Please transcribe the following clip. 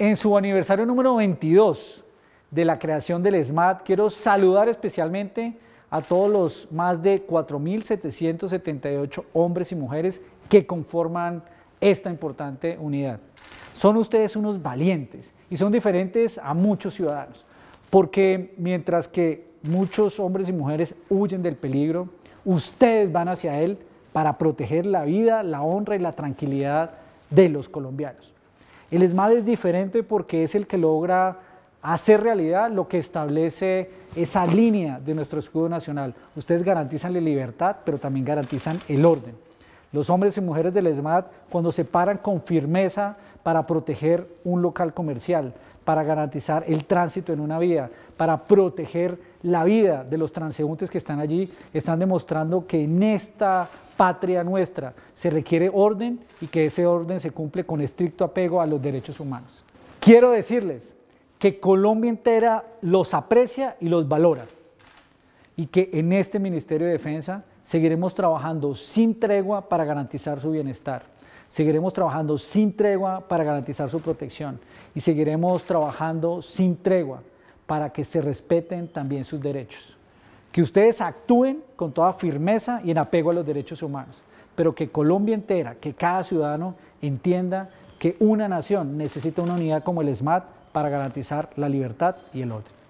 En su aniversario número 22 de la creación del SMAT, quiero saludar especialmente a todos los más de 4.778 hombres y mujeres que conforman esta importante unidad. Son ustedes unos valientes y son diferentes a muchos ciudadanos, porque mientras que muchos hombres y mujeres huyen del peligro, ustedes van hacia él para proteger la vida, la honra y la tranquilidad de los colombianos. El ESMAD es diferente porque es el que logra hacer realidad lo que establece esa línea de nuestro escudo nacional. Ustedes garantizan la libertad, pero también garantizan el orden. Los hombres y mujeres del ESMAD cuando se paran con firmeza para proteger un local comercial, para garantizar el tránsito en una vía, para proteger la vida de los transeúntes que están allí, están demostrando que en esta patria nuestra se requiere orden y que ese orden se cumple con estricto apego a los derechos humanos. Quiero decirles que Colombia entera los aprecia y los valora y que en este Ministerio de Defensa seguiremos trabajando sin tregua para garantizar su bienestar, seguiremos trabajando sin tregua para garantizar su protección y seguiremos trabajando sin tregua para que se respeten también sus derechos. Que ustedes actúen con toda firmeza y en apego a los derechos humanos, pero que Colombia entera, que cada ciudadano entienda que una nación necesita una unidad como el SMAT para garantizar la libertad y el orden.